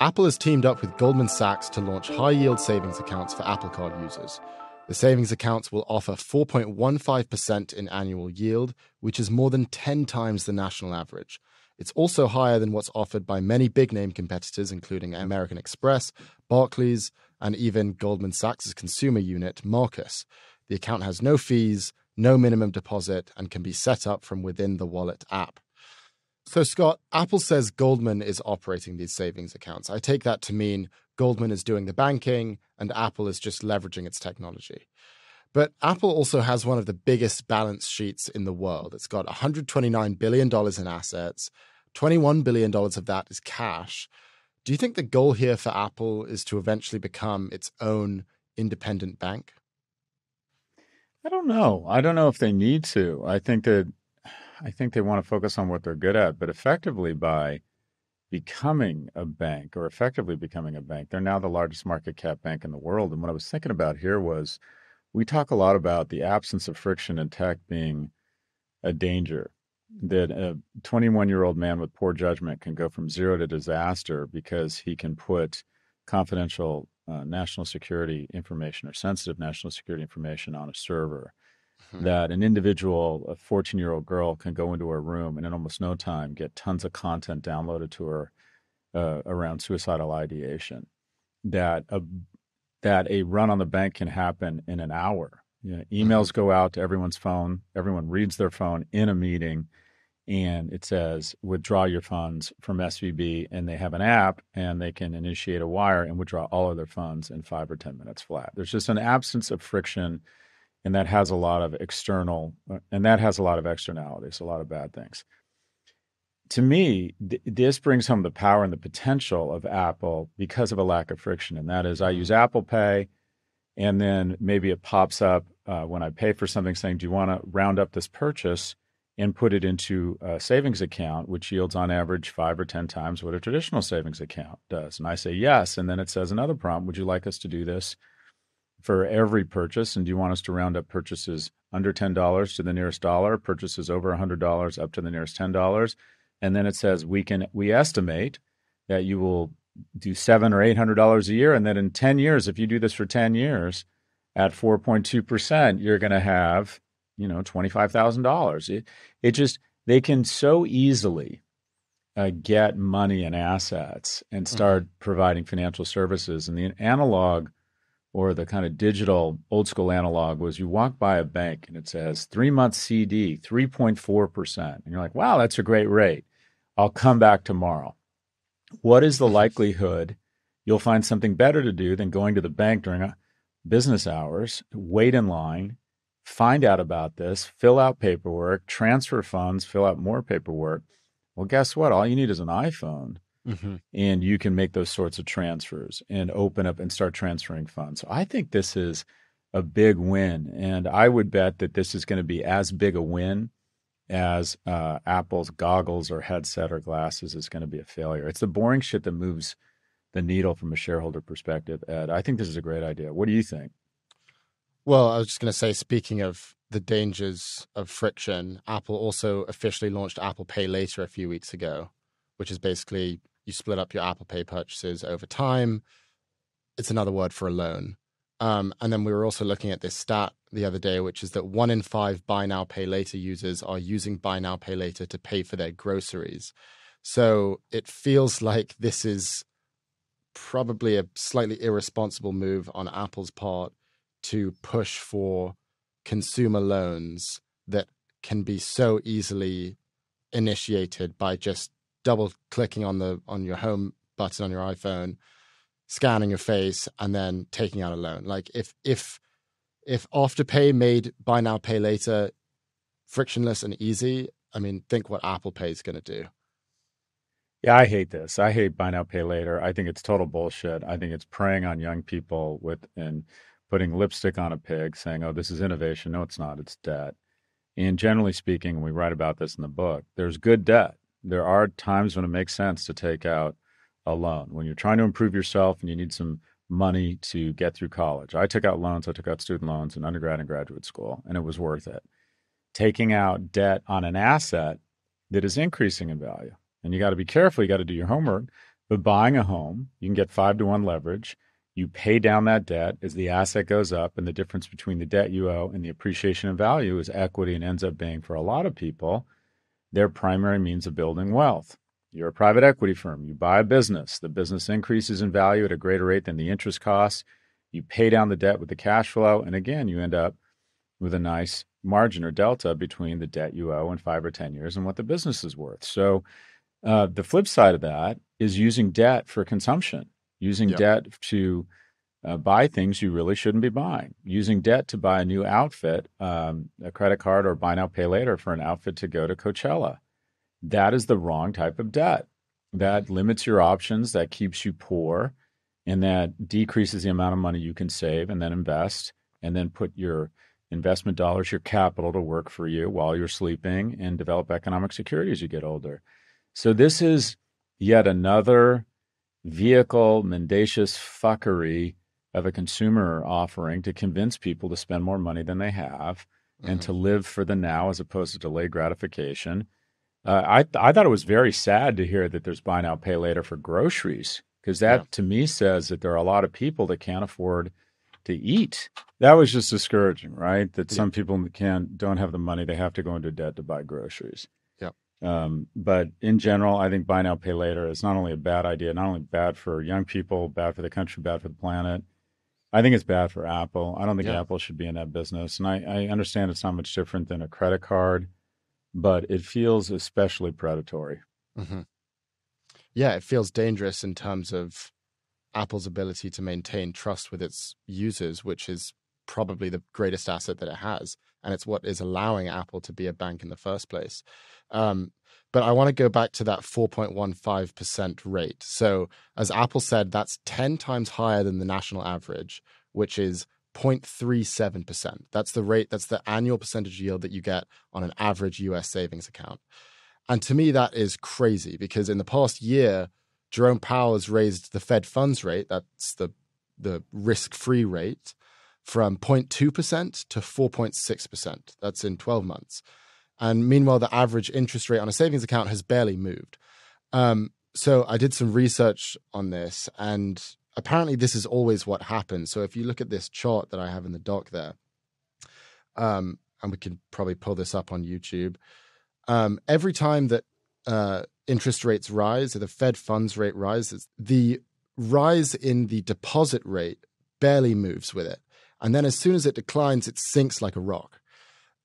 Apple has teamed up with Goldman Sachs to launch high yield savings accounts for Apple Card users. The savings accounts will offer 4.15% in annual yield, which is more than 10 times the national average. It's also higher than what's offered by many big name competitors, including American Express, Barclays, and even Goldman Sachs' consumer unit, Marcus. The account has no fees, no minimum deposit, and can be set up from within the wallet app. So, Scott, Apple says Goldman is operating these savings accounts. I take that to mean Goldman is doing the banking and Apple is just leveraging its technology. But Apple also has one of the biggest balance sheets in the world. It's got $129 billion in assets, $21 billion of that is cash. Do you think the goal here for Apple is to eventually become its own independent bank? I don't know. I don't know if they need to. I think that I think they want to focus on what they're good at, but effectively by becoming a bank or effectively becoming a bank, they're now the largest market cap bank in the world. And what I was thinking about here was we talk a lot about the absence of friction in tech being a danger that a 21 year old man with poor judgment can go from zero to disaster because he can put confidential uh, national security information or sensitive national security information on a server Hmm. that an individual, a 14 year old girl, can go into her room and in almost no time get tons of content downloaded to her uh, around suicidal ideation. That a that a run on the bank can happen in an hour. You know, mm-hmm. emails go out to everyone's phone. Everyone reads their phone in a meeting, and it says withdraw your funds from SVB. And they have an app, and they can initiate a wire and withdraw all of their funds in five or ten minutes flat. There's just an absence of friction and that has a lot of external uh, and that has a lot of externalities a lot of bad things to me th- this brings home the power and the potential of apple because of a lack of friction and that is i mm-hmm. use apple pay and then maybe it pops up uh, when i pay for something saying do you want to round up this purchase and put it into a savings account which yields on average five or ten times what a traditional savings account does and i say yes and then it says another prompt would you like us to do this for every purchase. And do you want us to round up purchases under $10 to the nearest dollar, purchases over $100 up to the nearest $10? And then it says we can we estimate that you will do seven or eight hundred dollars a year, and that in ten years, if you do this for ten years at four point two percent, you're going to have you know twenty five thousand dollars. It it just they can so easily uh, get money and assets and mm-hmm. start mm-hmm. providing financial services, and the analog or the kind of digital old school analog was you walk by a bank and it says three month CD, 3.4%. And you're like, wow, that's a great rate. I'll come back tomorrow. What is the likelihood you'll find something better to do than going to the bank during uh, business hours, wait in line, find out about this, fill out paperwork, transfer funds, fill out more paperwork? Well, guess what? All you need is an iPhone Mm-hmm. And you can make those sorts of transfers and open up and start transferring funds. So I think this is a big win. And I would bet that this is going to be as big a win as uh, Apple's goggles or headset or glasses is going to be a failure. It's the boring shit that moves the needle from a shareholder perspective, Ed. I think this is a great idea. What do you think? Well, I was just going to say, speaking of the dangers of friction, Apple also officially launched Apple Pay Later a few weeks ago, which is basically you split up your Apple Pay purchases over time. It's another word for a loan. Um, and then we were also looking at this stat the other day, which is that one in five buy now, pay later users are using buy now, pay later to pay for their groceries. So it feels like this is probably a slightly irresponsible move on Apple's part to push for consumer loans that can be so easily initiated by just double clicking on the on your home button on your iPhone, scanning your face, and then taking out a loan. Like if if if Afterpay made buy now pay later frictionless and easy, I mean, think what Apple Pay is going to do. Yeah, I hate this. I hate buy now pay later. I think it's total bullshit. I think it's preying on young people with and putting lipstick on a pig, saying, "Oh, this is innovation." No, it's not. It's debt. And generally speaking, we write about this in the book. There's good debt there are times when it makes sense to take out a loan when you're trying to improve yourself and you need some money to get through college. I took out loans, I took out student loans in undergrad and graduate school, and it was worth it. Taking out debt on an asset that is increasing in value. And you got to be careful, you got to do your homework. But buying a home, you can get five to one leverage. You pay down that debt as the asset goes up, and the difference between the debt you owe and the appreciation in value is equity and ends up being for a lot of people their primary means of building wealth. You're a private equity firm. You buy a business. The business increases in value at a greater rate than the interest costs. You pay down the debt with the cash flow. And again, you end up with a nice margin or delta between the debt you owe in five or 10 years and what the business is worth. So, uh, the flip side of that is using debt for consumption, using yep. debt to uh, buy things you really shouldn't be buying. Using debt to buy a new outfit, um, a credit card or buy now, pay later for an outfit to go to Coachella. That is the wrong type of debt. That limits your options, that keeps you poor, and that decreases the amount of money you can save and then invest and then put your investment dollars, your capital to work for you while you're sleeping and develop economic security as you get older. So, this is yet another vehicle, mendacious fuckery of a consumer offering to convince people to spend more money than they have mm-hmm. and to mm-hmm. live for the now as opposed to delayed gratification. Uh, I I thought it was very sad to hear that there's buy now pay later for groceries because that yeah. to me says that there are a lot of people that can't afford to eat. That was just discouraging, right? That yeah. some people can not don't have the money; they have to go into debt to buy groceries. Yeah. Um, but in general, I think buy now pay later is not only a bad idea, not only bad for young people, bad for the country, bad for the planet. I think it's bad for Apple. I don't think yeah. Apple should be in that business. And I, I, understand it's not much different than a credit card, but it feels especially predatory. Mm-hmm. Yeah, it feels dangerous in terms of Apple's ability to maintain trust with its users, which is probably the greatest asset that it has. And it's what is allowing Apple to be a bank in the first place. Um, but I want to go back to that 4.15% rate. So, as Apple said, that's 10 times higher than the national average, which is 0.37%. That's the rate, that's the annual percentage yield that you get on an average US savings account. And to me, that is crazy because in the past year, Jerome Powell has raised the Fed funds rate, that's the, the risk free rate, from 0.2% to 4.6%. That's in 12 months. And meanwhile, the average interest rate on a savings account has barely moved. Um, so I did some research on this, and apparently, this is always what happens. So if you look at this chart that I have in the doc there, um, and we can probably pull this up on YouTube, um, every time that uh, interest rates rise or the Fed funds rate rises, the rise in the deposit rate barely moves with it. And then as soon as it declines, it sinks like a rock.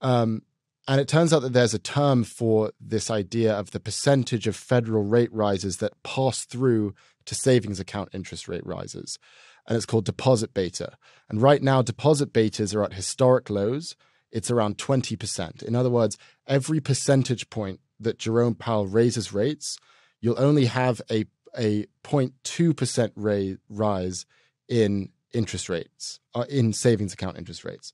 Um, and it turns out that there's a term for this idea of the percentage of federal rate rises that pass through to savings account interest rate rises. And it's called deposit beta. And right now, deposit betas are at historic lows. It's around 20%. In other words, every percentage point that Jerome Powell raises rates, you'll only have a, a 0.2% rise in interest rates, uh, in savings account interest rates.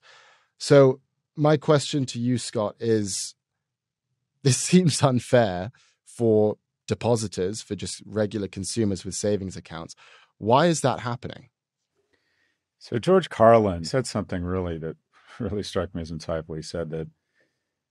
So my question to you, Scott, is this seems unfair for depositors, for just regular consumers with savings accounts. Why is that happening? So, George Carlin said something really that really struck me as insightful. He said that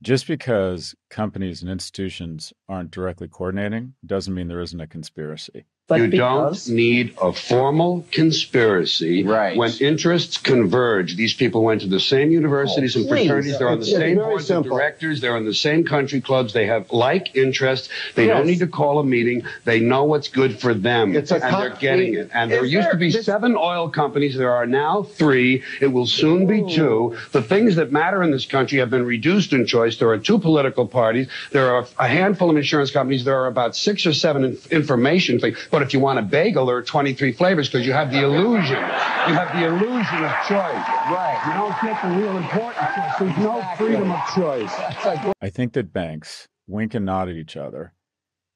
just because companies and institutions aren't directly coordinating doesn't mean there isn't a conspiracy. But you don't need a formal conspiracy right. when interests converge. These people went to the same universities oh, and fraternities. They're on the same boards simple. of directors. They're in the same country clubs. They have like interests. They yes. don't need to call a meeting. They know what's good for them, it's and they're getting it. And there used there, to be seven oil companies. There are now three. It will soon be two. The things that matter in this country have been reduced in choice. There are two political parties. There are a handful of insurance companies. There are about six or seven information things. But if you want a bagel, there are 23 flavors because you have the illusion. You have the illusion of choice. Right. You don't get the real important choice. There's no freedom of choice. Like- I think that banks wink and nod at each other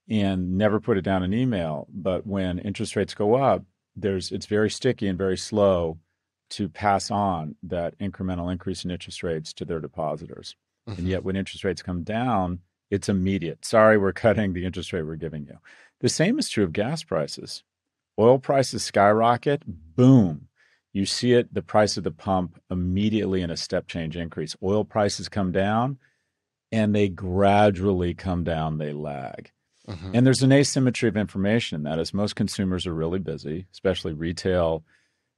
and never put it down in email. But when interest rates go up, there's it's very sticky and very slow to pass on that incremental increase in interest rates to their depositors. Mm-hmm. And yet when interest rates come down, it's immediate. Sorry, we're cutting the interest rate we're giving you. The same is true of gas prices. Oil prices skyrocket, boom. You see it, the price of the pump immediately in a step change increase. Oil prices come down and they gradually come down, they lag. Mm-hmm. And there's an asymmetry of information in that, as most consumers are really busy, especially retail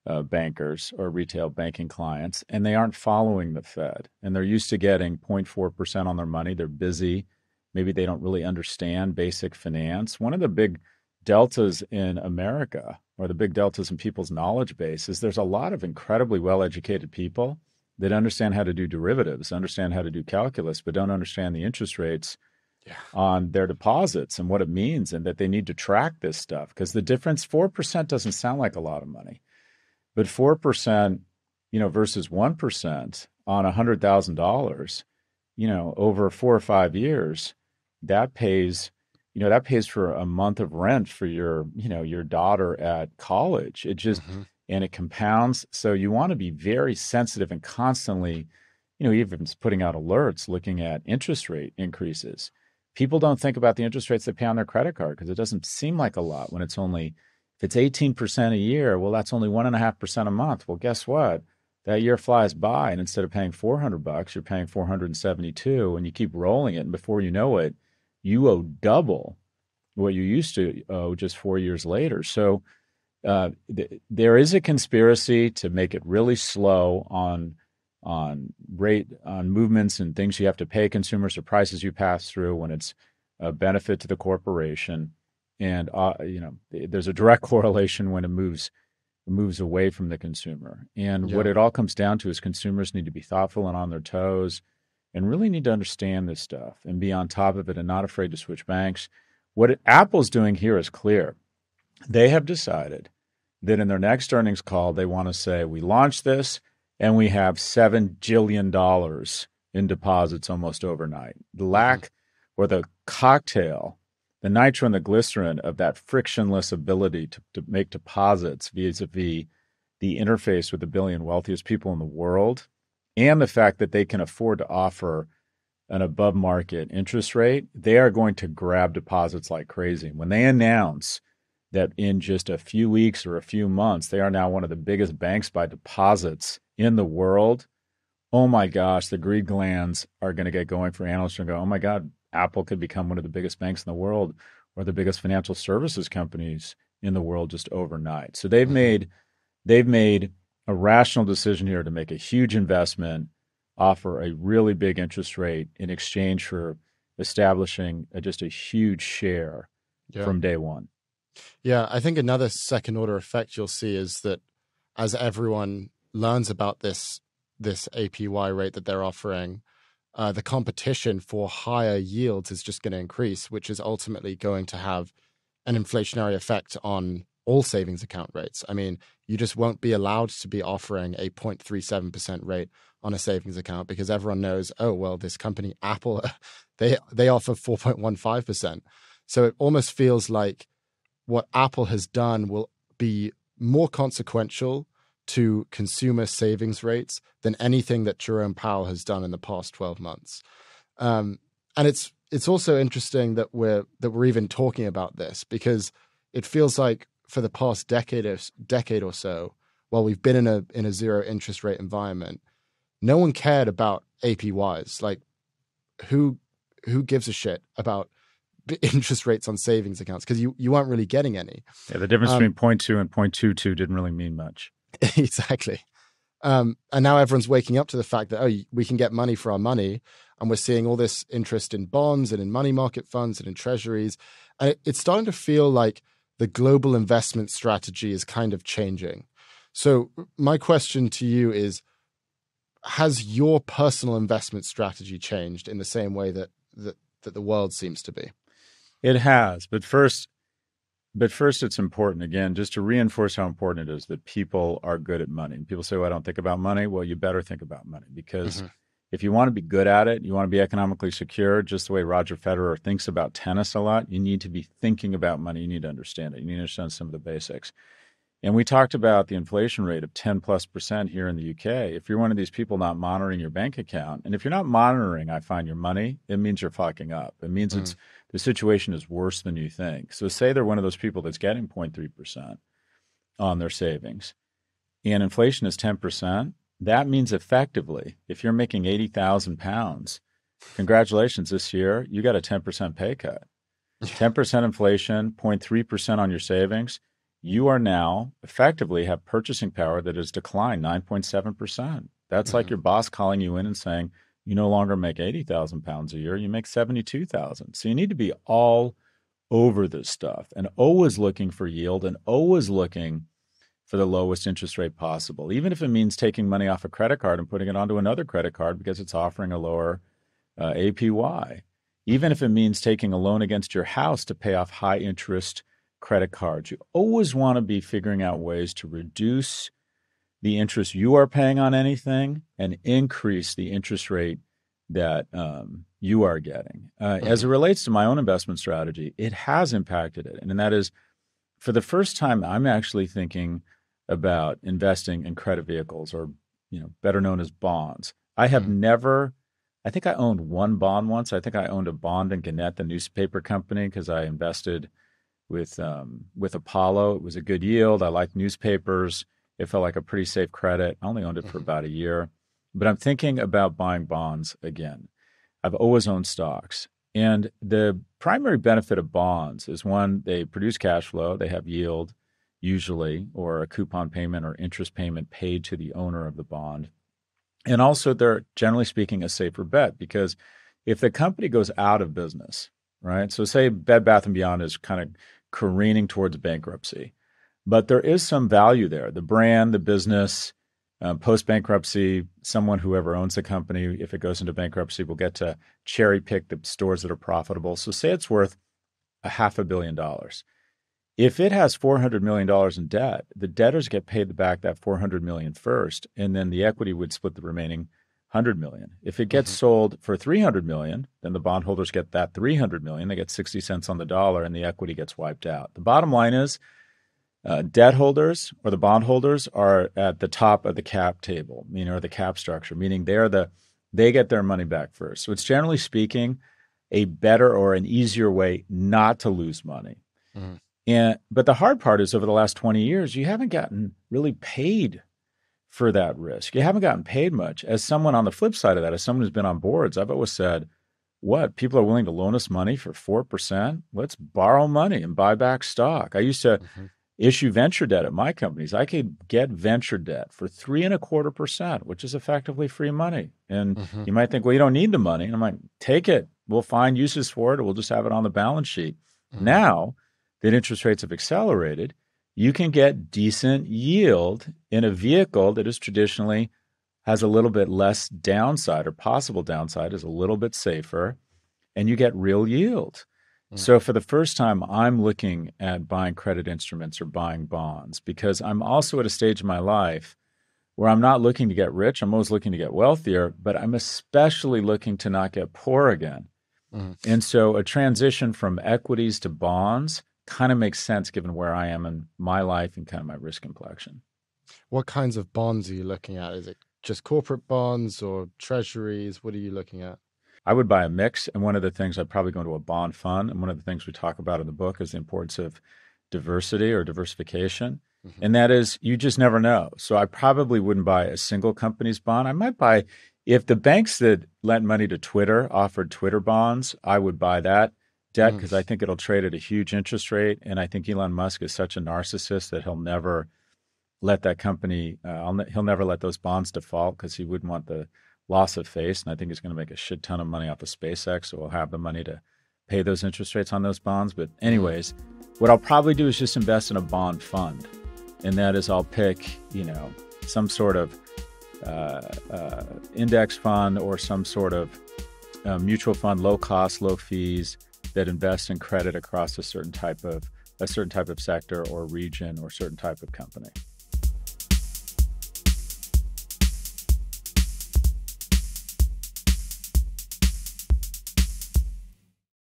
uh, bankers or retail banking clients, and they aren't following the Fed. And they're used to getting 0.4% on their money. They're busy maybe they don't really understand basic finance. One of the big deltas in America, or the big deltas in people's knowledge base, is there's a lot of incredibly well educated people that understand how to do derivatives, understand how to do calculus, but don't understand the interest rates yeah. on their deposits and what it means, and that they need to track this stuff because the difference 4% doesn't sound like a lot of money, but 4%, you know, versus 1% on $100,000, you know, over four or five years that pays you know that pays for a month of rent for your you know your daughter at college it just mm-hmm. and it compounds so you want to be very sensitive and constantly you know even putting out alerts looking at interest rate increases people don't think about the interest rates they pay on their credit card because it doesn't seem like a lot when it's only if it's 18% a year well that's only 1.5% a month well guess what that year flies by and instead of paying 400 bucks you're paying 472 and you keep rolling it and before you know it you owe double what you used to owe just four years later. So uh, th- there is a conspiracy to make it really slow on on rate on movements and things you have to pay consumers or prices you pass through when it's a benefit to the corporation. And uh, you know, there's a direct correlation when it moves moves away from the consumer. And yeah. what it all comes down to is consumers need to be thoughtful and on their toes and really need to understand this stuff and be on top of it and not afraid to switch banks. What Apple's doing here is clear. They have decided that in their next earnings call, they want to say, We launched this and we have $7 billion in deposits almost overnight. The lack or the cocktail, the nitro and the glycerin of that frictionless ability to, to make deposits vis a vis the interface with the billion wealthiest people in the world and the fact that they can afford to offer an above market interest rate, they are going to grab deposits like crazy. When they announce that in just a few weeks or a few months, they are now one of the biggest banks by deposits in the world. Oh my gosh, the greed glands are going to get going for analysts and go, oh my God, Apple could become one of the biggest banks in the world or the biggest financial services companies in the world just overnight. So they've mm-hmm. made they've made a rational decision here to make a huge investment, offer a really big interest rate in exchange for establishing a, just a huge share yeah. from day one. Yeah, I think another second order effect you'll see is that as everyone learns about this this APY rate that they're offering, uh, the competition for higher yields is just going to increase, which is ultimately going to have an inflationary effect on all savings account rates. I mean, you just won't be allowed to be offering a 0.37% rate on a savings account because everyone knows, oh, well, this company, Apple, they, they offer 4.15%. So it almost feels like what Apple has done will be more consequential to consumer savings rates than anything that Jerome Powell has done in the past 12 months. Um, and it's it's also interesting that we're that we're even talking about this because it feels like for the past decade or, decade or so, while we've been in a in a zero interest rate environment, no one cared about APYs. Like, who who gives a shit about interest rates on savings accounts because you, you weren't really getting any. Yeah, the difference um, between 0.2 and 0.22 didn't really mean much. exactly. Um, and now everyone's waking up to the fact that, oh, we can get money for our money. And we're seeing all this interest in bonds and in money market funds and in treasuries. And it, it's starting to feel like the global investment strategy is kind of changing. So, my question to you is Has your personal investment strategy changed in the same way that, that, that the world seems to be? It has. But first, but first, it's important again, just to reinforce how important it is that people are good at money. And people say, "Well, I don't think about money." Well, you better think about money because mm-hmm if you want to be good at it, you want to be economically secure, just the way Roger Federer thinks about tennis a lot, you need to be thinking about money. You need to understand it. You need to understand some of the basics. And we talked about the inflation rate of 10 plus percent here in the UK. If you're one of these people not monitoring your bank account, and if you're not monitoring, I find your money, it means you're fucking up. It means mm-hmm. it's mm. the situation is worse than you think. So say they're one of those people that's getting 0.3 percent on their savings, and inflation is 10 percent that means effectively, if you're making 80,000 pounds, congratulations, this year, you got a 10% pay cut. 10% inflation, 0.3% on your savings. You are now effectively have purchasing power that has declined 9.7%. That's mm-hmm. like your boss calling you in and saying, you no longer make 80,000 pounds a year, you make 72,000. So you need to be all over this stuff and always looking for yield and always looking for the lowest interest rate possible, even if it means taking money off a credit card and putting it onto another credit card because it's offering a lower uh, APY, even if it means taking a loan against your house to pay off high interest credit cards. You always want to be figuring out ways to reduce the interest you are paying on anything and increase the interest rate that um, you are getting. Uh, mm-hmm. As it relates to my own investment strategy, it has impacted it. And that is, for the first time, I'm actually thinking about investing in credit vehicles or, you know, better known as bonds. I have mm-hmm. never, I think I owned one bond once. I think I owned a bond in Gannett, the newspaper company, because I invested with um, with Apollo. It was a good yield. I liked newspapers. It felt like a pretty safe credit. I only owned it for mm-hmm. about a year, but I'm thinking about buying bonds again. I've always owned stocks, and the primary benefit of bonds is one, they produce cash flow, they have yield usually, or a coupon payment or interest payment paid to the owner of the bond. And also, they're generally speaking a safer bet because if the company goes out of business, right? So, say Bed Bath and Beyond is kind of careening towards bankruptcy, but there is some value there the brand, the business, uh, post bankruptcy, someone whoever owns the company, if it goes into bankruptcy, will get to cherry pick the stores that are profitable. So, say it's worth a half a billion dollars. If it has $400 million in debt, the debtors get paid back that $400 million first, and then the equity would split the remaining 100 million. If it gets mm-hmm. sold for 300 million, then the bondholders get that 300 million. They get 60 cents on the dollar and the equity gets wiped out. The bottom line is uh, debt holders or the bond holders are at the top of the cap table, meaning or the cap structure, meaning they're the they get their money back first. So it's generally speaking a better or an easier way not to lose money. Mm-hmm. And but the hard part is over the last 20 years, you haven't gotten really paid for that risk. You haven't gotten paid much. As someone on the flip side of that, as someone who's been on boards, I've always said, what? People are willing to loan us money for 4%? Let's borrow money and buy back stock. I used to mm-hmm issue venture debt at my companies, I could get venture debt for three and a quarter percent, which is effectively free money. And mm-hmm. you might think, well, you don't need the money. And I'm like, take it. We'll find uses for it, or we'll just have it on the balance sheet. Mm-hmm. Now that interest rates have accelerated, you can get decent yield in a vehicle that is traditionally has a little bit less downside or possible downside is a little bit safer and you get real yield. So for the first time, I'm looking at buying credit instruments or buying bonds because I'm also at a stage in my life where I'm not looking to get rich. I'm always looking to get wealthier, but I'm especially looking to not get poor again. Mm. And so a transition from equities to bonds kind of makes sense given where I am in my life and kind of my risk complexion. What kinds of bonds are you looking at? Is it just corporate bonds or treasuries? What are you looking at? I would buy a mix. And one of the things I'd probably go into a bond fund. And one of the things we talk about in the book is the importance of diversity or diversification. Mm-hmm. And that is, you just never know. So I probably wouldn't buy a single company's bond. I might buy, if the banks that lent money to Twitter offered Twitter bonds, I would buy that debt because mm. mm-hmm. I think it'll trade at a huge interest rate. And I think Elon Musk is such a narcissist that he'll never let that company, uh, ne- he'll never let those bonds default because he wouldn't want the loss of face. And I think he's going to make a shit ton of money off of SpaceX. So we'll have the money to pay those interest rates on those bonds. But, anyways, what I'll probably do is just invest in a bond fund. And that is, I'll pick, you know, some sort of uh, uh, index fund or some sort of uh, mutual fund, low cost, low fees that invest in credit across a certain type of a certain type of sector or region or certain type of company.